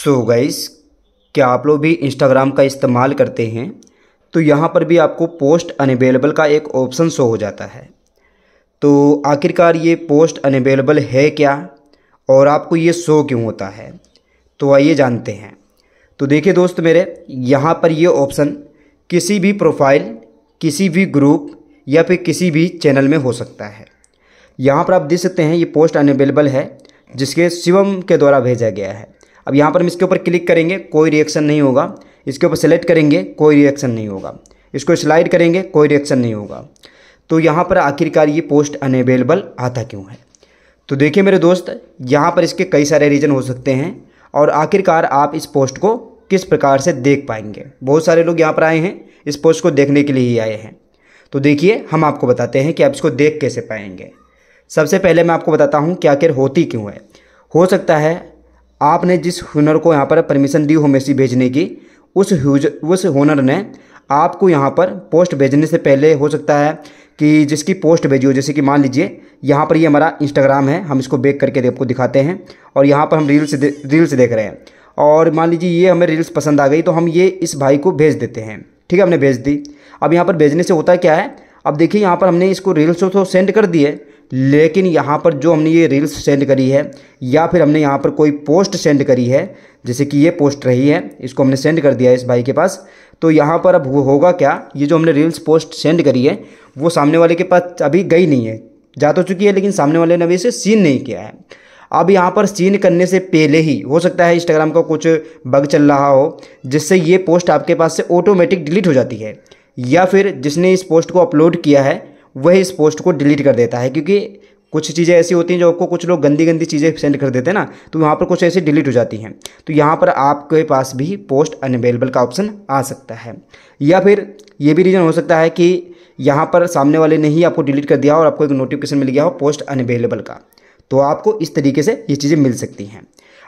सो so guys क्या आप लोग भी इंस्टाग्राम का इस्तेमाल करते हैं तो यहाँ पर भी आपको पोस्ट अनबेलेबल का एक ऑप्शन शो हो जाता है तो आखिरकार ये पोस्ट अनबेलेबल है क्या और आपको ये शो क्यों होता है तो आइए जानते हैं तो देखिए दोस्त मेरे यहाँ पर ये ऑप्शन किसी भी प्रोफाइल किसी भी ग्रुप या फिर किसी भी चैनल में हो सकता है यहाँ पर आप देख सकते हैं ये पोस्ट अनबेलेबल है जिसके शिवम के द्वारा भेजा गया है अब यहाँ पर हम इसके ऊपर क्लिक करेंगे कोई रिएक्शन नहीं होगा इसके ऊपर सेलेक्ट करेंगे कोई रिएक्शन नहीं होगा इसको स्लाइड करेंगे कोई रिएक्शन नहीं होगा तो यहाँ पर आखिरकार ये पोस्ट अनअवेलेबल आता क्यों है तो देखिए मेरे दोस्त यहाँ पर इसके कई सारे रीज़न हो सकते हैं और आखिरकार आप इस पोस्ट को किस प्रकार से देख पाएंगे बहुत सारे लोग यहाँ पर आए हैं इस पोस्ट को देखने के लिए ही आए हैं तो देखिए हम आपको बताते हैं कि आप इसको देख कैसे पाएंगे सबसे पहले मैं आपको बताता हूँ कि आखिर होती क्यों है हो सकता है आपने जिस हुनर को यहाँ पर परमिशन दी हो मेसी भेजने की उस ह्यूज उस हुनर ने आपको यहाँ पर पोस्ट भेजने से पहले हो सकता है कि जिसकी पोस्ट भेजी हो जैसे कि मान लीजिए यहाँ पर ये यह हमारा इंस्टाग्राम है हम इसको बेक करके आपको दिखाते हैं और यहाँ पर हम रील्स दे, रील्स देख रहे हैं और मान लीजिए ये हमें रील्स पसंद आ गई तो हम ये इस भाई को भेज देते हैं ठीक है हमने भेज दी अब यहाँ पर भेजने से होता क्या है अब देखिए यहाँ पर हमने इसको रील्स तो सेंड कर दिए लेकिन यहाँ पर जो हमने ये रील्स सेंड करी है या फिर हमने यहाँ पर कोई पोस्ट सेंड करी है जैसे कि ये पोस्ट रही है इसको हमने सेंड कर दिया है इस भाई के पास तो यहाँ पर अब होगा क्या ये जो हमने रील्स पोस्ट सेंड करी है वो सामने वाले के पास अभी गई नहीं है जा तो चुकी है लेकिन सामने वाले ने अभी इसे सीन नहीं किया है अब यहाँ पर सीन करने से पहले ही हो सकता है इंस्टाग्राम का कुछ बग चल रहा हो जिससे ये पोस्ट आपके पास से ऑटोमेटिक डिलीट हो जाती है या फिर जिसने इस पोस्ट को अपलोड किया है वह इस पोस्ट को डिलीट कर देता है क्योंकि कुछ चीज़ें ऐसी होती हैं जो आपको कुछ लोग गंदी गंदी चीज़ें सेंड कर देते हैं ना तो वहाँ पर कुछ ऐसी डिलीट हो जाती हैं तो यहाँ पर आपके पास भी पोस्ट अनअवेलेबल का ऑप्शन आ सकता है या फिर ये भी रीज़न हो सकता है कि यहाँ पर सामने वाले ने ही आपको डिलीट कर दिया और आपको एक नोटिफिकेशन मिल गया हो पोस्ट अनअवेलेबल का तो आपको इस तरीके से ये चीज़ें मिल सकती हैं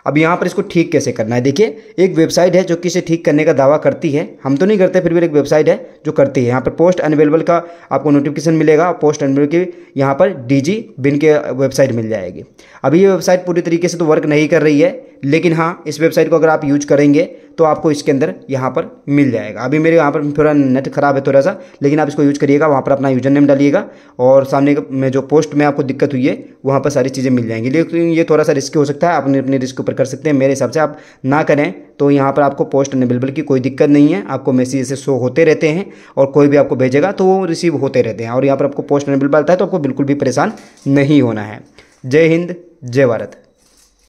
अब यहाँ पर इसको ठीक कैसे करना है देखिए एक वेबसाइट है जो कि इसे ठीक करने का दावा करती है हम तो नहीं करते फिर भी एक वेबसाइट है जो करती है यहाँ पर पोस्ट अनवेलेबल का आपको नोटिफिकेशन मिलेगा पोस्ट अनवेलेबल की यहाँ पर डी जी बिन के वेबसाइट मिल जाएगी अभी ये वेबसाइट पूरी तरीके से तो वर्क नहीं कर रही है लेकिन हाँ इस वेबसाइट को अगर आप यूज करेंगे तो आपको इसके अंदर यहाँ पर मिल जाएगा अभी मेरे यहाँ पर थोड़ा नेट खराब है थोड़ा सा लेकिन आप इसको यूज करिएगा वहाँ पर अपना यूजर नेम डालिएगा और सामने में जो पोस्ट में आपको दिक्कत हुई है वहाँ पर सारी चीज़ें मिल जाएंगी लेकिन ये थोड़ा सा रिस्क हो सकता है अपने अपने रिस्क ऊपर कर सकते हैं मेरे हिसाब से आप ना करें तो यहाँ पर आपको पोस्ट अनेबल की कोई दिक्कत नहीं है आपको मैसेज ऐसे शो होते रहते हैं और कोई भी आपको भेजेगा तो वो रिसीव होते रहते हैं और यहाँ पर आपको पोस्ट अनेबल आता है तो आपको बिल्कुल भी परेशान नहीं होना है जय हिंद जय भारत